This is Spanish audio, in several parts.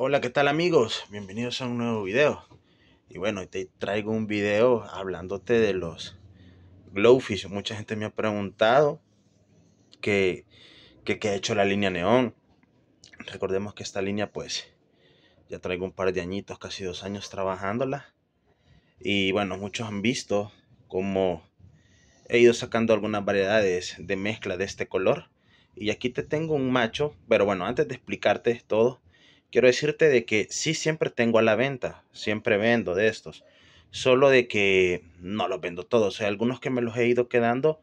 Hola, ¿qué tal amigos? Bienvenidos a un nuevo video. Y bueno, te traigo un video hablándote de los glowfish. Mucha gente me ha preguntado que, que, ha hecho la línea neón. Recordemos que esta línea pues ya traigo un par de añitos, casi dos años trabajándola. Y bueno, muchos han visto cómo he ido sacando algunas variedades de mezcla de este color. Y aquí te tengo un macho, pero bueno, antes de explicarte todo, quiero decirte de que sí siempre tengo a la venta, siempre vendo de estos, solo de que no los vendo todos, hay algunos que me los he ido quedando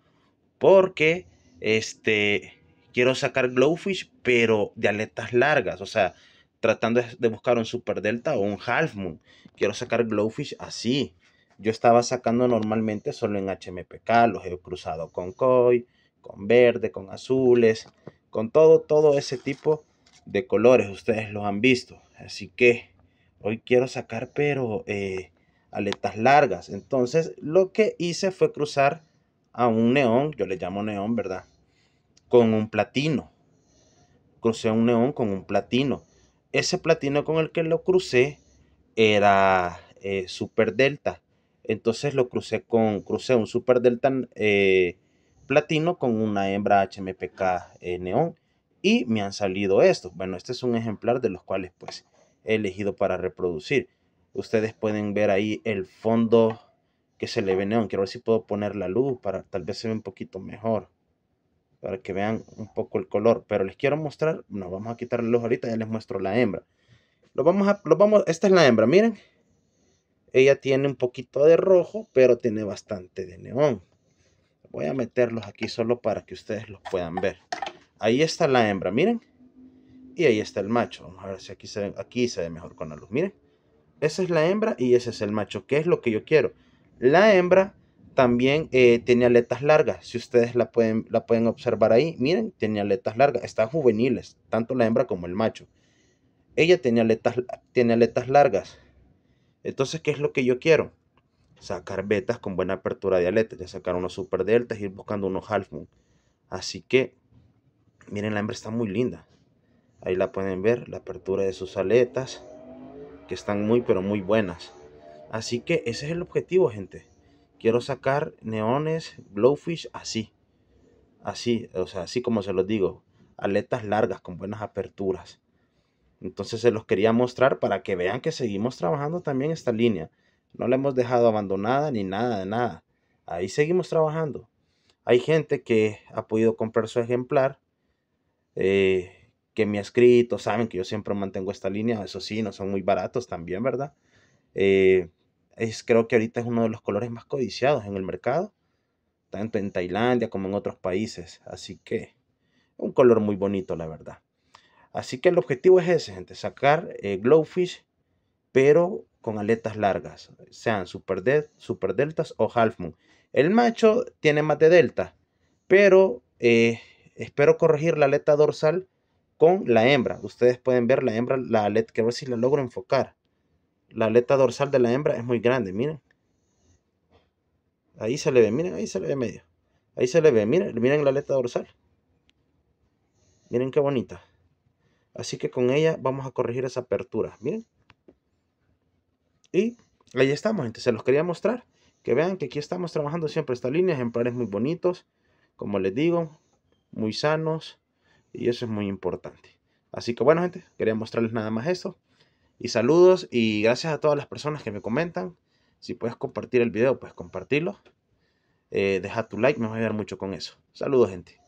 porque este quiero sacar glowfish pero de aletas largas, o sea, tratando de buscar un super delta o un half moon. Quiero sacar glowfish así. Yo estaba sacando normalmente solo en HMPK, los he cruzado con koi, con verde, con azules, con todo todo ese tipo de colores, ustedes los han visto. Así que hoy quiero sacar, pero eh, aletas largas. Entonces lo que hice fue cruzar a un neón, yo le llamo neón, ¿verdad? Con un platino. Crucé un neón con un platino. Ese platino con el que lo crucé era eh, Super Delta. Entonces lo crucé con, crucé un Super Delta eh, platino con una hembra HMPK neón y me han salido estos. Bueno, este es un ejemplar de los cuales pues he elegido para reproducir. Ustedes pueden ver ahí el fondo que se le ve neón. Quiero ver si puedo poner la luz para tal vez se ve un poquito mejor. Para que vean un poco el color. Pero les quiero mostrar. No, vamos a quitar la luz ahorita. Ya les muestro la hembra. vamos a, vamos, esta es la hembra, miren. Ella tiene un poquito de rojo, pero tiene bastante de neón. Voy a meterlos aquí solo para que ustedes los puedan ver. Ahí está la hembra, miren. Y ahí está el macho. Vamos a ver si aquí se, aquí se ve mejor con la luz. Miren, esa es la hembra y ese es el macho. ¿Qué es lo que yo quiero? La hembra también eh, tiene aletas largas. Si ustedes la pueden, la pueden observar ahí, miren, tenía aletas largas. Están juveniles, tanto la hembra como el macho. Ella tiene aletas, tiene aletas largas. Entonces, ¿qué es lo que yo quiero? Sacar betas con buena apertura de aletas. Ya sacar unos super deltas ir buscando unos half Así que Miren, la hembra está muy linda. Ahí la pueden ver, la apertura de sus aletas, que están muy, pero muy buenas. Así que ese es el objetivo, gente. Quiero sacar neones, blowfish, así. Así, o sea, así como se los digo. Aletas largas, con buenas aperturas. Entonces se los quería mostrar para que vean que seguimos trabajando también esta línea. No la hemos dejado abandonada ni nada de nada. Ahí seguimos trabajando. Hay gente que ha podido comprar su ejemplar eh, que me ha escrito, saben que yo siempre mantengo esta línea, eso sí, no son muy baratos también, ¿verdad? Eh, es, creo que ahorita es uno de los colores más codiciados en el mercado, tanto en Tailandia como en otros países, así que un color muy bonito, la verdad. Así que el objetivo es ese, gente, sacar eh, glowfish, pero con aletas largas, sean super, super deltas o half moon. El macho tiene más de delta, pero eh, espero corregir la aleta dorsal con la hembra. Ustedes pueden ver la hembra, la aleta, que a ver si la logro enfocar. La aleta dorsal de la hembra es muy grande, miren. Ahí se le ve, miren, ahí se le ve medio. Ahí se le ve, miren, miren la aleta dorsal. Miren qué bonita. Así que con ella vamos a corregir esa apertura, miren. Y ahí estamos, gente, se los quería mostrar. Que vean que aquí estamos trabajando siempre estas líneas, ejemplares muy bonitos. Como les digo, muy sanos y eso es muy importante. Así que bueno, gente, quería mostrarles nada más eso. Y saludos y gracias a todas las personas que me comentan. Si puedes compartir el video, pues compartirlo. Eh, deja tu like, me va a ayudar mucho con eso. Saludos, gente.